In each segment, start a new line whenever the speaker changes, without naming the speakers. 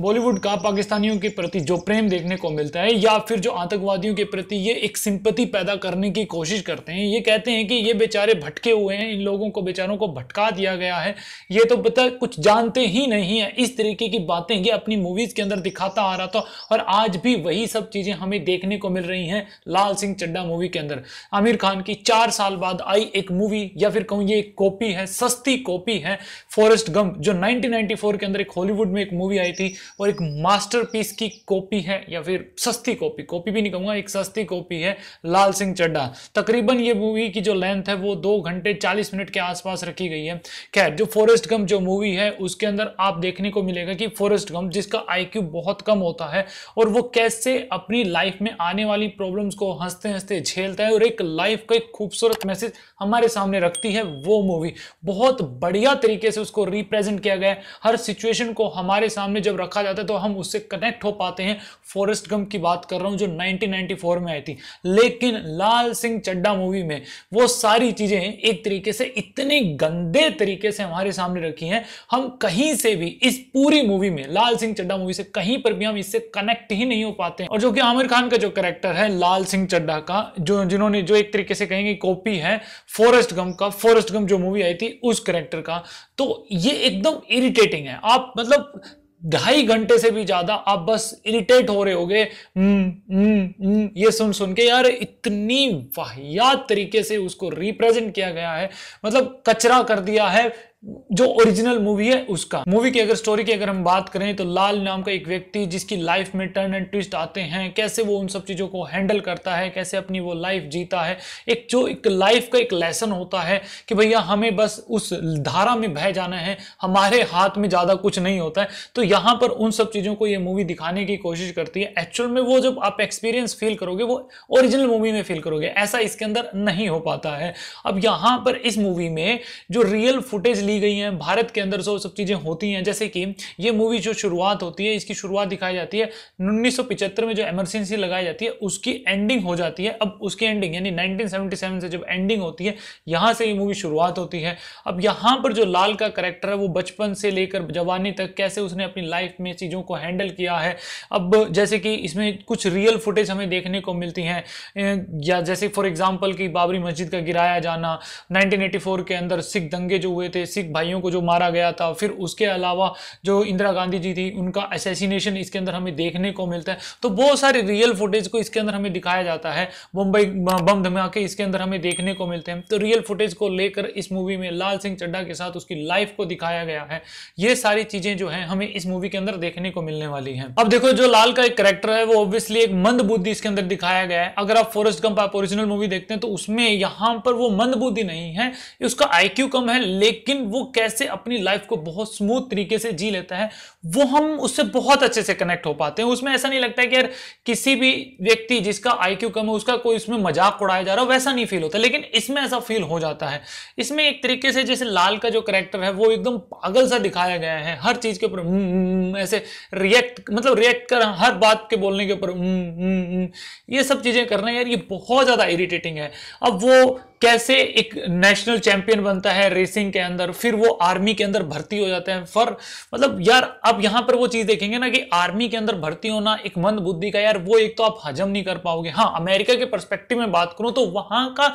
बॉलीवुड का पाकिस्तानियों के प्रति जो प्रेम देखने को मिलता है या फिर जो आतंकवादियों के प्रति ये एक सिंपति पैदा करने की कोशिश करते हैं ये कहते हैं कि ये बेचारे भटके हुए हैं इन लोगों को बेचारों को भटका दिया गया है ये तो पता कुछ जानते ही नहीं है इस तरीके की बातें ये अपनी मूवीज़ के अंदर दिखाता आ रहा था और आज भी वही सब चीज़ें हमें देखने को मिल रही हैं लाल सिंह चड्डा मूवी के अंदर आमिर खान की चार साल बाद आई एक मूवी या फिर कहूँ ये एक कॉपी है सस्ती कॉपी है फॉरेस्ट गम जो नाइनटीन के अंदर एक हॉलीवुड में एक मूवी आई थी और एक मास्टरपीस की कॉपी है या फिर सस्ती कॉपी कॉपी भी नहीं कहूंगा एक सस्ती कॉपी है लाल सिंह चड्डा तकरीबन ये मूवी की जो लेंथ है वो दो घंटे चालीस मिनट के आसपास रखी गई है खैर जो फॉरेस्ट गम जो मूवी है उसके अंदर आप देखने को मिलेगा कि फॉरेस्ट गम जिसका आई बहुत कम होता है और वो कैसे अपनी लाइफ में आने वाली प्रॉब्लम्स को हंसते हंसते झेलता है और एक लाइफ का एक खूबसूरत मैसेज हमारे सामने रखती है वो मूवी बहुत बढ़िया तरीके से उसको रिप्रेजेंट किया गया है हर सिचुएशन को हमारे सामने जब रखा रखा जाता है तो हम उससे कनेक्ट हो पाते हैं फॉरेस्ट गम की बात कर रहा हूं जो 1994 में आई थी लेकिन लाल सिंह चड्डा मूवी में वो सारी चीजें एक तरीके से इतने गंदे तरीके से हमारे सामने रखी हैं हम कहीं से भी इस पूरी मूवी में लाल सिंह चड्डा मूवी से कहीं पर भी हम इससे कनेक्ट ही नहीं हो पाते और जो कि आमिर खान का जो करेक्टर है लाल सिंह चड्डा का जो जिन्होंने जो एक तरीके से कहेंगे कॉपी है फॉरेस्ट गम का फॉरेस्ट गम जो मूवी आई थी उस करेक्टर का तो ये एकदम इरिटेटिंग है आप मतलब ढाई घंटे से भी ज्यादा आप बस इरिटेट हो रहे होगे हम्म, हम्म, हम्म, ये सुन सुन के यार इतनी वाहियात तरीके से उसको रिप्रेजेंट किया गया है मतलब कचरा कर दिया है जो ओरिजिनल मूवी है उसका मूवी की अगर स्टोरी की अगर हम बात करें तो लाल नाम का एक व्यक्ति जिसकी लाइफ में टर्न एंड ट्विस्ट आते हैं कैसे वो उन सब चीज़ों को हैंडल करता है कैसे अपनी वो लाइफ जीता है एक जो एक लाइफ का एक लेसन होता है कि भैया हमें बस उस धारा में बह जाना है हमारे हाथ में ज़्यादा कुछ नहीं होता है तो यहां पर उन सब चीज़ों को ये मूवी दिखाने की कोशिश करती है एक्चुअल में वो जब आप एक्सपीरियंस फील करोगे वो ओरिजिनल मूवी में फील करोगे ऐसा इसके अंदर नहीं हो पाता है अब यहां पर इस मूवी में जो रियल फुटेज ली गई हैं भारत के अंदर सो सब चीज़ें होती हैं जैसे कि ये मूवी जो शुरुआत होती है इसकी शुरुआत दिखाई जाती है उन्नीस में जो एमरजेंसी लगाई जाती है उसकी एंडिंग हो जाती है अब उसकी एंडिंग यानी नाइनटीन से जब एंडिंग होती है यहाँ से ये मूवी शुरुआत होती है अब यहाँ पर जो लाल का करेक्टर है वो बचपन से लेकर जवानी तक कैसे उसने अपनी लाइफ में चीज़ों को हैंडल किया है अब जैसे कि इसमें कुछ रियल फुटेज हमें देखने को मिलती हैं या जैसे फॉर एग्जांपल कि बाबरी मस्जिद का गिराया जाना 1984 के अंदर सिख दंगे जो हुए थे सिख सिख भाइयों को जो मारा गया था फिर उसके अलावा जो इंदिरा गांधी जी थी उनका असैसिनेशन इसके अंदर हमें देखने को मिलता है तो बहुत सारे रियल फुटेज को इसके अंदर हमें दिखाया जाता है मुंबई बम धमाके इसके अंदर हमें देखने को मिलते हैं तो रियल फुटेज को लेकर इस मूवी में लाल सिंह चड्डा के साथ उसकी लाइफ को दिखाया गया है ये सारी चीजें जो है हमें इस मूवी के अंदर देखने को मिलने वाली है अब देखो जो लाल का एक करेक्टर है वो ऑब्वियसली एक मंद बुद्धि इसके अंदर दिखाया गया है अगर आप फॉरेस्ट गंप आप ओरिजिनल मूवी देखते हैं तो उसमें यहां पर वो मंद बुद्धि नहीं है उसका आईक्यू कम है लेकिन वो कैसे अपनी लाइफ को बहुत स्मूथ तरीके से जी लेता है वो हम उससे बहुत अच्छे से कनेक्ट हो पाते हैं उसमें ऐसा नहीं लगता है कि यार किसी भी व्यक्ति जिसका आई कम है उसका कोई इसमें मजाक उड़ाया जा रहा है वैसा नहीं फील होता लेकिन इसमें ऐसा फील हो जाता है इसमें एक तरीके से जैसे लाल का जो करेक्टर है वो एकदम पागल सा दिखाया गया है हर चीज के ऊपर हम्म, हम्म, हम्म", ऐसे रिएक्ट मतलब रिएक्ट कर हर बात के बोलने के ऊपर ये सब चीजें करना यार ये बहुत ज्यादा इरिटेटिंग है अब वो कैसे एक नेशनल चैंपियन बनता है रेसिंग के अंदर फिर वो आर्मी के अंदर भर्ती हो जाते हैं फॉर मतलब यार आप यहां पर वो चीज देखेंगे ना कि आर्मी के अंदर भर्ती होना एक मंद बुद्धि का यार वो एक तो आप हजम नहीं कर पाओगे हाँ अमेरिका के परस्पेक्टिव में बात करूं तो वहां का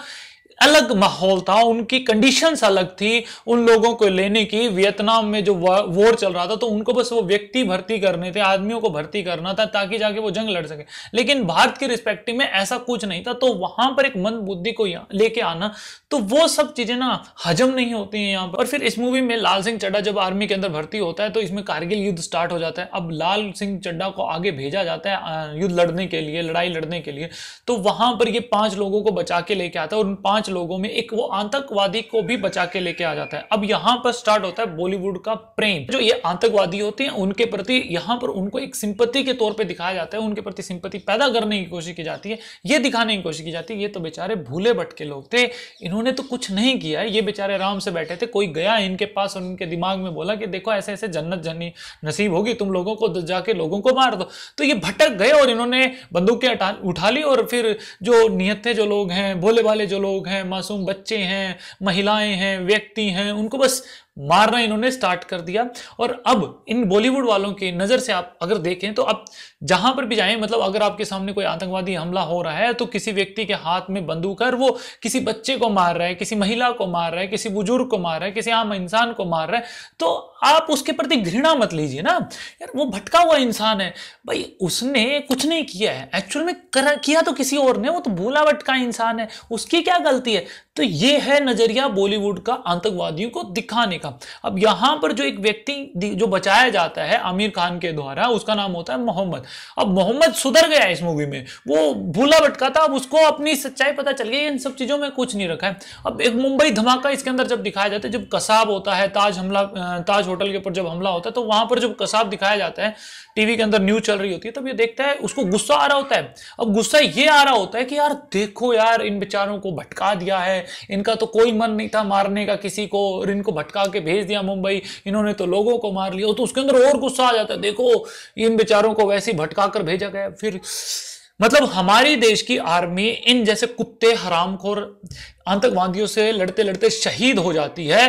अलग माहौल था उनकी कंडीशंस अलग थी उन लोगों को लेने की वियतनाम में जो वॉर चल रहा था तो उनको बस वो व्यक्ति भर्ती करने थे आदमियों को भर्ती करना था ताकि जाके वो जंग लड़ सके लेकिन भारत के रिस्पेक्टिव में ऐसा कुछ नहीं था तो वहां पर एक मंद बुद्धि को लेके आना तो वो सब चीजें ना हजम नहीं होती है यहाँ पर और फिर इस मूवी में लाल सिंह चड्डा जब आर्मी के अंदर भर्ती होता है तो इसमें कारगिल युद्ध स्टार्ट हो जाता है अब लाल सिंह चड्डा को आगे भेजा जाता है युद्ध लड़ने के लिए लड़ाई लड़ने के लिए तो वहां पर ये पांच लोगों को बचा के लेके आता है और उन पांच पांच लोगों में एक वो आतंकवादी को भी बचा के लेके आ जाता है अब यहाँ पर स्टार्ट होता है बॉलीवुड का प्रेम जो ये आतंकवादी होते हैं उनके प्रति यहाँ पर उनको एक सिंपत्ति के तौर पर दिखाया जाता है उनके प्रति सिंपत्ति पैदा करने की कोशिश की जाती है ये दिखाने की कोशिश की जाती है ये तो बेचारे भूले भटके लोग थे इन्होंने तो कुछ नहीं किया है ये बेचारे आराम से बैठे थे कोई गया इनके पास और इनके दिमाग में बोला कि देखो ऐसे ऐसे जन्नत जन्नी नसीब होगी तुम लोगों को तो जाके लोगों को मार दो तो ये भटक गए और इन्होंने बंदूकें उठा ली और फिर जो नियत जो लोग हैं भोले भाले जो लोग हैं हैं मासूम बच्चे हैं महिलाएं हैं व्यक्ति हैं उनको बस मारना इन्होंने स्टार्ट कर दिया और अब इन बॉलीवुड वालों की नज़र से आप अगर देखें तो अब जहां पर भी जाएं मतलब अगर आपके सामने कोई आतंकवादी हमला हो रहा है तो किसी व्यक्ति के हाथ में बंदूक है वो किसी बच्चे को मार रहा है किसी महिला को मार रहा है किसी बुजुर्ग को मार रहा है किसी आम इंसान को मार रहा है तो आप उसके प्रति घृणा मत लीजिए ना यार वो भटका हुआ इंसान है भाई उसने कुछ नहीं किया है एक्चुअल में करा किया तो किसी और ने वो तो भूला भटका इंसान है उसकी क्या गलती है तो ये है नजरिया बॉलीवुड का आतंकवादियों को दिखाने का अब यहां पर जो एक व्यक्ति जो बचाया जाता है आमिर खान के द्वारा उसका नाम होता है मोहम्मद अब मोहम्मद सुधर गया इस मूवी में वो भूला भटका था अब उसको अपनी सच्चाई पता चल गई इन सब चीजों में कुछ नहीं रखा है अब एक मुंबई धमाका इसके अंदर जब दिखाया जाता है जब कसाब होता है ताज हमला ताज होटल के ऊपर जब हमला होता है तो वहां पर जब कसाब दिखाया जाता है टीवी के अंदर न्यूज चल रही होती है तब ये देखता है उसको गुस्सा आ रहा होता है अब गुस्सा ये आ रहा होता है कि यार देखो यार इन बेचारों को भटका दिया है इनका तो कोई मन नहीं था मारने का किसी को और इनको भटका के भेज दिया मुंबई इन्होंने तो लोगों को मार लिया तो उसके अंदर और गुस्सा आ जाता है देखो इन बेचारों को वैसे ही भटका कर भेजा गया फिर मतलब हमारी देश की आर्मी इन जैसे कुत्ते हरामखोर आतंकवादियों से लड़ते लड़ते शहीद हो जाती है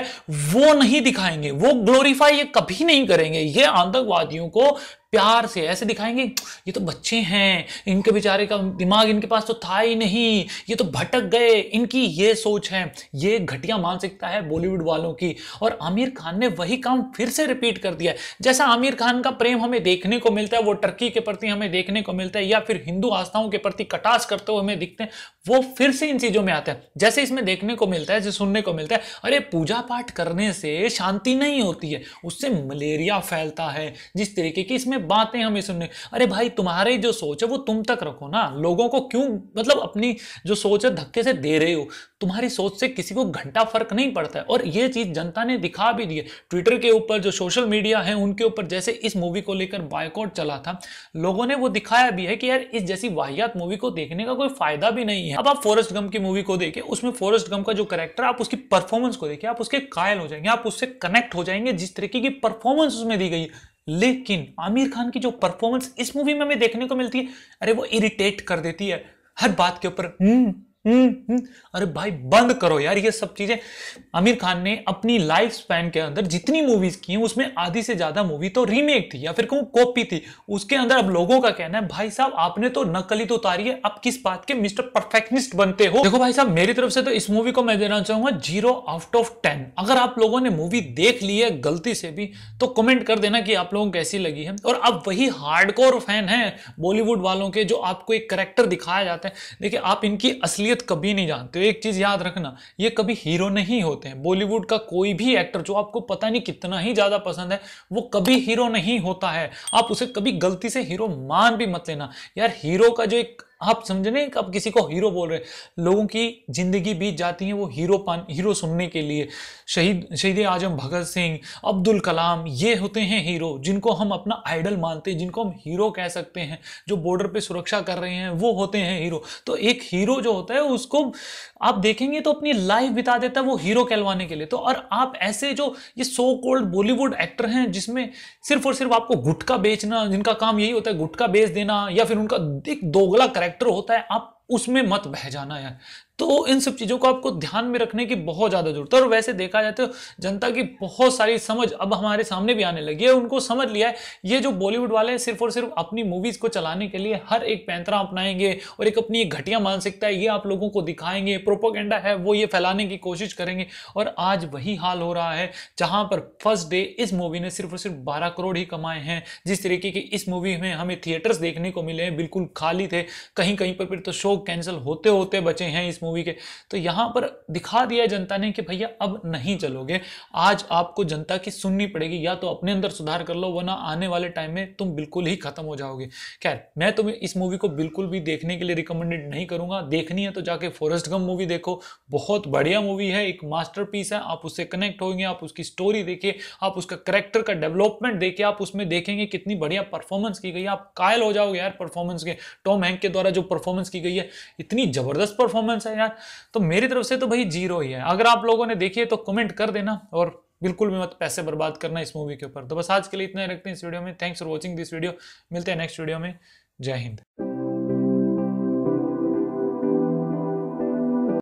वो नहीं दिखाएंगे वो ग्लोरीफाई ये कभी नहीं करेंगे ये आतंकवादियों को प्यार से ऐसे दिखाएंगे ये तो बच्चे हैं इनके बेचारे का दिमाग इनके पास तो था ही नहीं ये तो भटक गए इनकी ये सोच है ये घटिया मानसिकता है बॉलीवुड वालों की और आमिर खान ने वही काम फिर से रिपीट कर दिया जैसा आमिर खान का प्रेम हमें देखने को मिलता है वो टर्की के प्रति हमें देखने को मिलता है या फिर हिंदू आस्थाओं के प्रति कटास करते हुए हमें दिखते हैं वो फिर से इन चीज़ों में आते हैं जैसे इसमें देखने को मिलता है इसे सुनने को मिलता है अरे पूजा पाठ करने से शांति नहीं होती है उससे मलेरिया फैलता है जिस तरीके की इसमें बातें हमें सुनने अरे भाई तुम्हारी जो सोच है वो तुम तक रखो ना लोगों को क्यों मतलब अपनी जो सोच है धक्के से दे रहे हो तुम्हारी सोच से किसी को घंटा फर्क नहीं पड़ता है और ये चीज जनता ने दिखा भी दी ट्विटर के ऊपर जो सोशल मीडिया है उनके ऊपर जैसे इस मूवी को लेकर बायकॉट चला था लोगों ने वो दिखाया भी है कि यार इस जैसी वाहियात मूवी को देखने का कोई फायदा भी नहीं है अब आप फॉरेस्ट गम की मूवी को देखें उसमें फॉरेस्ट गम का जो करेक्टर आप उसकी परफॉर्मेंस को देखिए आप उसके कायल हो जाएंगे आप उससे कनेक्ट हो जाएंगे जिस तरीके की परफॉर्मेंस उसमें दी गई लेकिन आमिर खान की जो परफॉर्मेंस इस मूवी में हमें देखने को मिलती है अरे वो इरिटेट कर देती है हर बात के ऊपर हम्म, हम्म, हम्म। अरे भाई बंद करो यार ये सब चीजें आमिर खान ने अपनी लाइफ स्पैन के अंदर जितनी मूवीज की उसमें आधी से ज्यादा मूवी तो रीमेक थी या फिर कहूँ कॉपी थी उसके अंदर अब लोगों का कहना है भाई साहब आपने तो नकली तो उतारी है अब किस बात के मिस्टर परफेक्टनिस्ट बनते हो देखो भाई साहब मेरी तरफ से तो इस मूवी को मैं देना चाहूंगा जीरो आउट ऑफ टेन अगर आप लोगों ने मूवी देख ली है गलती से भी तो कमेंट कर देना कि आप लोगों को कैसी लगी है और अब वही हार्डकोर फैन है बॉलीवुड वालों के जो आपको एक करेक्टर दिखाया जाता है देखिए आप इनकी असलियत असलियत कभी नहीं जानते एक चीज़ याद रखना ये कभी हीरो नहीं होते हैं बॉलीवुड का कोई भी एक्टर जो आपको पता नहीं कितना ही ज़्यादा पसंद है वो कभी हीरो नहीं होता है आप उसे कभी गलती से हीरो मान भी मत लेना यार हीरो का जो एक आप समझ रहे हैं आप किसी को हीरो बोल रहे हैं लोगों की जिंदगी बीत जाती है वो हीरो पान हीरो सुनने के लिए शहीद शहीद आजम भगत सिंह अब्दुल कलाम ये होते हैं हीरो जिनको हम अपना आइडल मानते हैं जिनको हम हीरो कह सकते हैं जो बॉर्डर पे सुरक्षा कर रहे हैं वो होते हैं हीरो तो एक हीरो जो होता है उसको आप देखेंगे तो अपनी लाइफ बिता देता है वो हीरो कहलवाने के लिए तो और आप ऐसे जो ये सो कोल्ड बॉलीवुड एक्टर हैं जिसमें सिर्फ और सिर्फ आपको गुटका बेचना जिनका काम यही होता है गुटका बेच देना या फिर उनका एक दोगला कैरेक्टर होता है आप उसमें मत बह जाना यार तो इन सब चीज़ों को आपको ध्यान में रखने की बहुत ज़्यादा जरूरत है और वैसे देखा जाए तो जनता की बहुत सारी समझ अब हमारे सामने भी आने लगी है उनको समझ लिया है ये जो बॉलीवुड वाले हैं सिर्फ और सिर्फ अपनी मूवीज़ को चलाने के लिए हर एक पैंतरा अपनाएंगे और एक अपनी घटिया मानसिकता है ये आप लोगों को दिखाएंगे प्रोपोगेंडा है वो ये फैलाने की कोशिश करेंगे और आज वही हाल हो रहा है जहाँ पर फर्स्ट डे इस मूवी ने सिर्फ और सिर्फ बारह करोड़ ही कमाए हैं जिस तरीके की इस मूवी में हमें थिएटर्स देखने को मिले हैं बिल्कुल खाली थे कहीं कहीं पर फिर तो शो कैंसिल होते होते बचे हैं इस मूवी के तो यहाँ पर दिखा दिया जनता ने कि भैया अब नहीं चलोगे आज आपको जनता की सुननी पड़ेगी या तो अपने अंदर सुधार कर लो वरना आने वाले टाइम में तुम बिल्कुल ही खत्म हो जाओगे खैर मैं तुम्हें इस मूवी को बिल्कुल भी देखने के लिए रिकमेंडेड नहीं करूंगा देखनी है तो जाके फॉरेस्ट गम मूवी देखो बहुत बढ़िया मूवी है एक मास्टर है आप उससे कनेक्ट होंगे आप उसकी स्टोरी देखिए आप उसका करेक्टर का डेवलपमेंट देखिए आप उसमें देखेंगे कितनी बढ़िया परफॉर्मेंस की गई आप कायल हो जाओगे यार परफॉर्मेंस के टॉम हैंक के द्वारा जो परफॉर्मेंस की गई है इतनी जबरदस्त परफॉर्मेंस है यार तो मेरी तरफ से तो भाई जीरो ही है अगर आप लोगों ने देखी है तो कमेंट कर देना और बिल्कुल भी मत पैसे बर्बाद करना इस मूवी के ऊपर तो बस आज के लिए इतना ही रखते हैं इस वीडियो में thanks for watching this video मिलते हैं नेक्स्ट वीडियो में जय हिंद